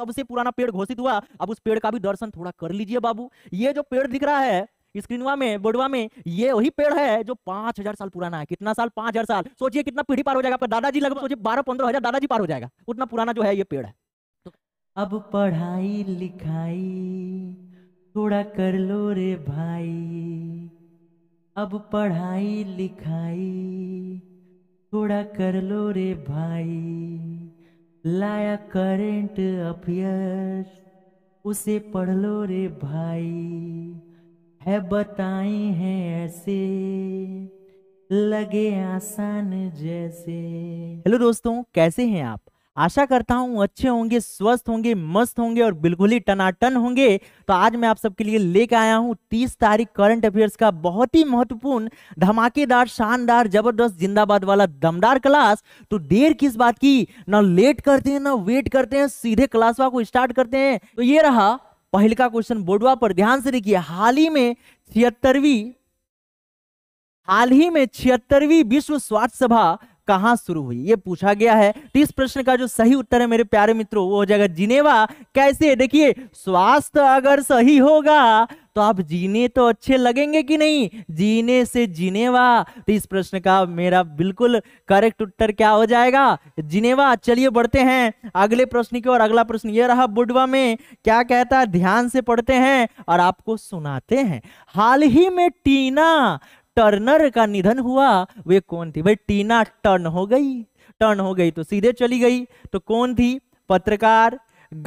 सबसे पुराना पेड़ घोषित हुआ अब उस पेड़ का भी दर्शन थोड़ा कर लीजिए बाबू ये जो पेड़ दिख रहा है स्क्रीनवा में बोडवा में ये वही पेड़ है जो पांच हजार साल पुराना है कितना साल पांच हजार साल सोचिए कितना पीढ़ी पार हो जाएगा आपका दादाजी लगभग सोचिए बारह पंद्रह हजार दादाजी पार हो जाएगा उतना पुराना जो है ये पेड़ है तो अब पढ़ाई लिखाई थोड़ा कर लो रे भाई अब पढ़ाई लिखाई थोड़ा कर लो रे भाई लाया करेंट अफेयर्स उसे पढ़ लो रे भाई है बताई हैं ऐसे लगे आसान जैसे हेलो दोस्तों कैसे हैं आप आशा करता हूं अच्छे होंगे स्वस्थ होंगे मस्त होंगे और बिल्कुल ही टनाटन होंगे तो आज मैं आप सबके लिए लेके आया हूं तीस तारीख करंट अफेयर्स का बहुत ही महत्वपूर्ण धमाकेदार शानदार जबरदस्त जिंदाबाद वाला दमदार क्लास तो देर किस बात की ना लेट करते हैं ना वेट करते हैं सीधे क्लासवा को स्टार्ट करते हैं तो ये रहा पहले का क्वेश्चन बोर्डवा पर ध्यान से देखिए हाल ही में छिहत्तरवीं हाल ही में छिहत्तरवीं विश्व स्वास्थ्य सभा कहां शुरू हुई ये पूछा गया है तो इस प्रश्न का जो सही उत्तर है मेरे प्यारे मित्रों वो हो जाएगा जिनेवा कैसे देखिए स्वास्थ्य अगर सही होगा तो आप जीने तो अच्छे लगेंगे कि नहीं जीने से जिनेवा तो इस प्रश्न का मेरा बिल्कुल करेक्ट उत्तर क्या हो जाएगा जिनेवा चलिए बढ़ते हैं अगले प्रश्न की और अगला प्रश्न ये रहा बुडवा में क्या कहता है ध्यान से पढ़ते हैं और आपको सुनाते हैं हाल ही में टीना टर्नर का निधन हुआ वे कौन थी भाई टीना टर्न हो गई टर्न हो गई तो सीधे चली गई तो कौन थी पत्रकार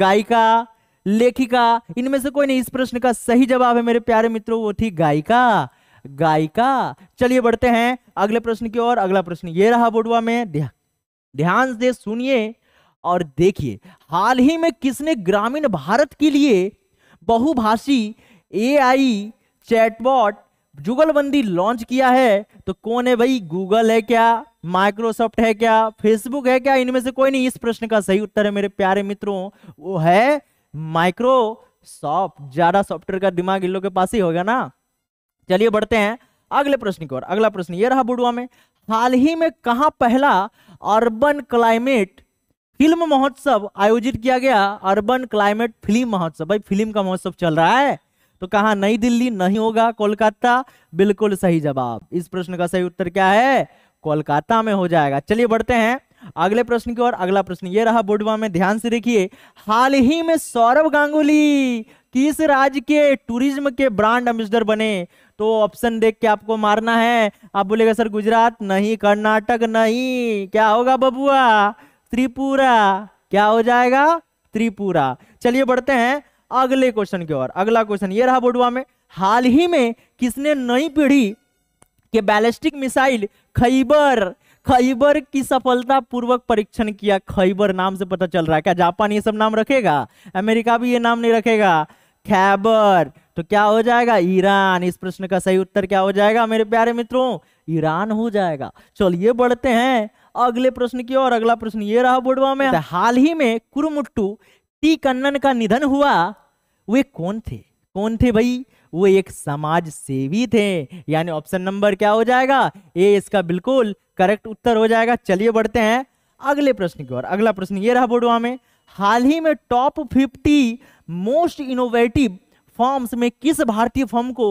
गायिका लेखिका इनमें से कोई नहीं इस प्रश्न का सही जवाब है मेरे प्यारे मित्रों वो थी गायिका गायिका चलिए बढ़ते हैं अगले प्रश्न की ओर अगला प्रश्न ये रहा बुडवा में ध्यान से सुनिए और देखिए हाल ही में किसने ग्रामीण भारत के लिए बहुभाषी एआई चैटबॉट जुगलबंदी लॉन्च किया है तो कौन है भाई गूगल है क्या माइक्रोसॉफ्ट है क्या फेसबुक है क्या इनमें से कोई नहीं इस प्रश्न का सही उत्तर है मेरे प्यारे मित्रों वो है माइक्रोसॉफ्ट ज्यादा सॉफ्टवेयर का दिमाग इन लोग के पास ही होगा ना चलिए बढ़ते हैं अगले प्रश्न की ओर अगला प्रश्न ये रहा बुडुआ में हाल ही में कहा पहला अर्बन क्लाइमेट फिल्म महोत्सव आयोजित किया गया अर्बन क्लाइमेट फिल्म महोत्सव भाई फिल्म का महोत्सव चल रहा है तो कहा नई दिल्ली नहीं होगा कोलकाता बिल्कुल सही जवाब इस प्रश्न का सही उत्तर क्या है कोलकाता में हो जाएगा चलिए बढ़ते हैं अगले प्रश्न की ओर अगला प्रश्न ये रहा बोडवा में ध्यान से देखिए हाल ही में सौरभ गांगुली किस राज्य के टूरिज्म के ब्रांड एम्बेसडर बने तो ऑप्शन देख के आपको मारना है आप बोलेगा सर गुजरात नहीं कर्नाटक नहीं क्या होगा बबुआ त्रिपुरा क्या हो जाएगा त्रिपुरा चलिए बढ़ते हैं अगले क्वेश्चन की ओर अगला क्वेश्चन ये रहा बुडवा में हाल ही में किसने नई पीढ़ी के बैलिस्टिक मिसाइल खैबर खैबर की सफलता पूर्वक परीक्षण किया खैबर नाम से पता चल रहा है क्या जापान ये सब नाम रखेगा अमेरिका भी ये नाम नहीं रखेगा खैबर तो क्या हो जाएगा ईरान इस प्रश्न का सही उत्तर क्या हो जाएगा मेरे प्यारे मित्रों ईरान हो जाएगा चलिए बढ़ते हैं अगले प्रश्न की ओर अगला प्रश्न ये रहा बुडवा में अच्छा। हाल ही में कुरमुट्टू टी कन्नन का निधन हुआ वे कौन थे कौन थे भाई वो एक समाज सेवी थे यानी ऑप्शन नंबर क्या हो जाएगा ए इसका बिल्कुल करेक्ट उत्तर हो जाएगा चलिए बढ़ते हैं अगले प्रश्न की ओर अगला प्रश्न ये रहा बोडवा में हाल ही में top fifty most innovative forms में किस भारतीय फॉर्म को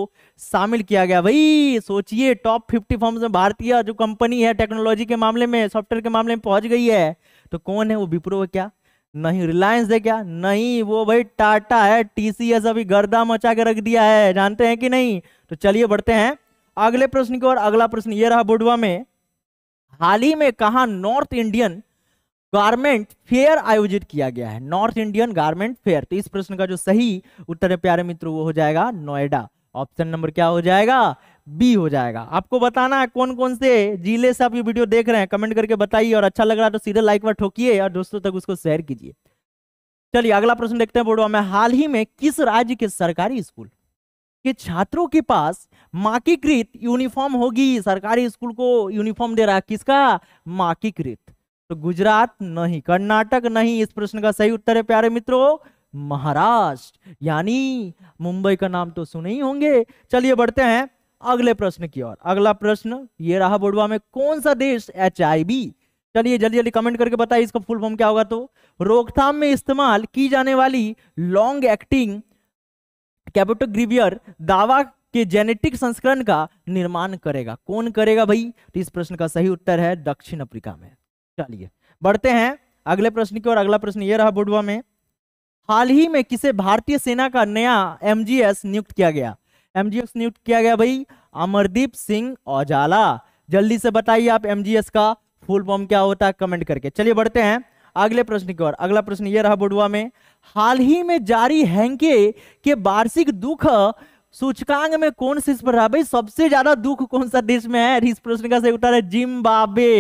शामिल किया गया भाई सोचिए टॉप फिफ्टी फॉर्म्स में भारतीय जो कंपनी है टेक्नोलॉजी के मामले में सॉफ्टवेयर के मामले में पहुंच गई है तो कौन है वो विप्रो है क्या नहीं रिलायंस है क्या नहीं वो भाई टाटा है टीसीएस अभी गर्दा मचा के रख दिया है जानते हैं कि नहीं तो चलिए बढ़ते हैं अगले प्रश्न की ओर अगला प्रश्न ये रहा बुडवा में हाल ही में कहा नॉर्थ इंडियन गारमेंट फेयर आयोजित किया गया है नॉर्थ इंडियन गारमेंट फेयर तो इस प्रश्न का जो सही उत्तर है प्यारे मित्रों वो हो जाएगा नोएडा ऑप्शन नंबर क्या हो जाएगा बी हो जाएगा आपको बताना है कौन कौन से जिले से आप ये वीडियो देख रहे हैं कमेंट करके बताइए और अच्छा लग रहा है तो सीधे लाइक पर ठोकिए और दोस्तों तक उसको शेयर कीजिए चलिए अगला प्रश्न देखते हैं बोर्डवा में हाल ही में किस राज्य के सरकारी स्कूल के छात्रों के पास माकीकृत यूनिफॉर्म होगी सरकारी स्कूल को यूनिफॉर्म दे रहा है किसका माकीकृत तो गुजरात नहीं कर्नाटक नहीं इस प्रश्न का सही उत्तर है प्यारे मित्रों महाराष्ट्र यानी मुंबई का नाम तो सुने ही होंगे चलिए बढ़ते हैं अगले प्रश्न की ओर अगला प्रश्न ये रहा बुढ़वा में कौन सा देश एच चलिए जल्दी जल्दी कमेंट करके बताइए इसका फुल फॉर्म क्या होगा तो रोकथाम में इस्तेमाल की जाने वाली लॉन्ग एक्टिंग कैप्टोग्रीवियर दावा के जेनेटिक संस्करण का निर्माण करेगा कौन करेगा भाई तो इस प्रश्न का सही उत्तर है दक्षिण अफ्रीका में चलिए बढ़ते हैं अगले प्रश्न की ओर अगला प्रश्न ये रहा बुढ़वा में हाल ही में किसे भारतीय सेना का नया एमजीएस नियुक्त किया गया एमजीएस नियुक्त किया गया भाई अमरदीप सिंह औजाला जल्दी से बताइए आप एमजीएस का फुल फॉर्म क्या होता है कमेंट करके चलिए बढ़ते हैं अगले प्रश्न की ओर अगला प्रश्न ये रहा बुडुआ में हाल ही में जारी हैंके के वार्षिक दुख सूचकांक में कौन शीर्ष पर रहा भाई सबसे ज्यादा दुख कौन सा देश में है इस प्रश्न का सही उत्तर है जिम बाबे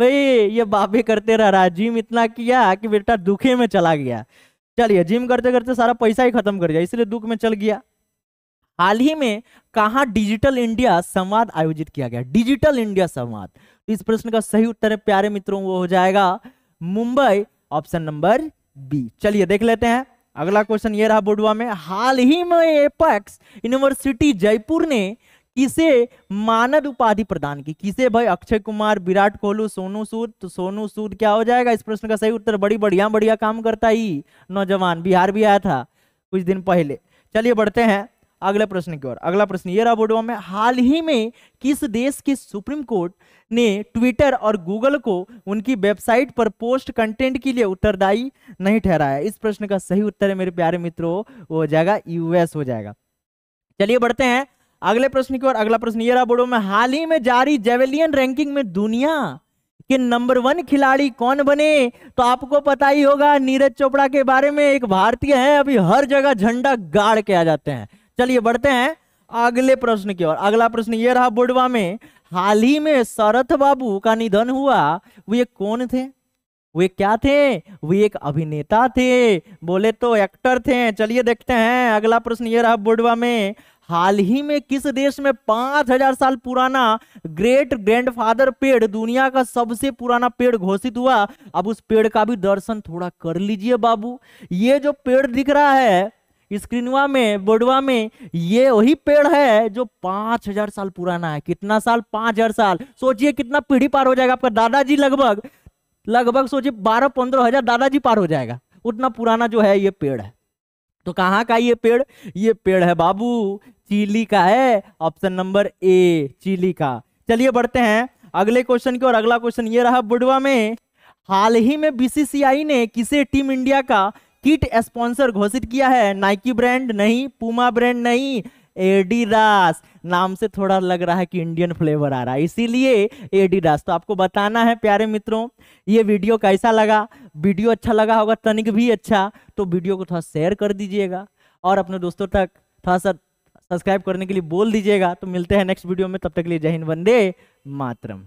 भाई ये बाबे करते रह रहा है जिम इतना किया कि बेटा दुखे में चला गया चलिए जिम करते करते सारा पैसा ही खत्म कर दिया इसलिए दुख में चल गया हाल ही में कहा डिजिटल इंडिया संवाद आयोजित किया गया डिजिटल इंडिया संवाद तो इस प्रश्न का सही उत्तर है प्यारे मित्रों वो हो जाएगा मुंबई ऑप्शन नंबर बी चलिए देख लेते हैं अगला क्वेश्चन ये रहा बुडवा में हाल ही में एपेक्स यूनिवर्सिटी जयपुर ने किसे मानद उपाधि प्रदान की किसे भाई अक्षय कुमार विराट कोहली सोनू सूद तो सोनू सूद क्या हो जाएगा इस प्रश्न का सही उत्तर बड़ी बढ़िया बढ़िया काम करता ही नौजवान बिहार भी आया था कुछ दिन पहले चलिए बढ़ते हैं अगला प्रश्न की ओर अगला प्रश्न ये रहा बोडवा में हाल ही में किस देश के सुप्रीम कोर्ट ने ट्विटर और गूगल को उनकी वेबसाइट पर पोस्ट कंटेंट के लिए उत्तरदायी नहीं ठहराया इस प्रश्न का सही उत्तर है मेरे प्यारे मित्रों वो हो जाएगा यूएस हो जाएगा चलिए बढ़ते हैं अगले प्रश्न की ओर अगला प्रश्न ये रहा बोडो में हाल ही में जारी जेवेलियन रैंकिंग में दुनिया के नंबर वन खिलाड़ी कौन बने तो आपको पता ही होगा नीरज चोपड़ा के बारे में एक भारतीय है अभी हर जगह झंडा गाड़ के आ जाते हैं चलिए बढ़ते हैं अगले प्रश्न की ओर अगला प्रश्न ये रहा बुढ़वा में हाल ही में शरत बाबू का निधन हुआ वे कौन थे वे क्या थे वे एक अभिनेता थे बोले तो एक्टर थे चलिए देखते हैं अगला प्रश्न ये रहा बुढ़वा में हाल ही में किस देश में पांच हजार साल पुराना ग्रेट ग्रैंडफादर पेड़ दुनिया का सबसे पुराना पेड़ घोषित हुआ अब उस पेड़ का भी दर्शन थोड़ा कर लीजिए बाबू ये जो पेड़ दिख रहा है स्क्रीनवा में बोडवा में ये वही पेड़ है जो पांच हजार साल पुराना है कितना साल पांच हजार साल सोचिए कितना पीढ़ी पार हो जाएगा आपका दादाजी लगभग लगभग सोचिए बारह पंद्रह हजार दादाजी पार हो जाएगा उतना पुराना जो है ये पेड़ है तो कहाँ का ये पेड़ ये पेड़ है बाबू चिली का है ऑप्शन नंबर ए चिली का चलिए बढ़ते हैं अगले क्वेश्चन की और अगला क्वेश्चन ये रहा बुडवा में हाल ही में बीसीसीआई ने किसे टीम इंडिया का किट स्पॉन्सर घोषित किया है नाइकी ब्रांड नहीं पुमा ब्रांड नहीं एडिडास नाम से थोड़ा लग रहा है कि इंडियन फ्लेवर आ रहा है इसीलिए एडिडास तो आपको बताना है प्यारे मित्रों ये वीडियो कैसा लगा वीडियो अच्छा लगा होगा तनिक भी अच्छा तो वीडियो को थोड़ा शेयर कर दीजिएगा और अपने दोस्तों तक थोड़ा सा सब्सक्राइब करने के लिए बोल दीजिएगा तो मिलते हैं नेक्स्ट वीडियो में तब तक के लिए जय हिंद वंदे मातरम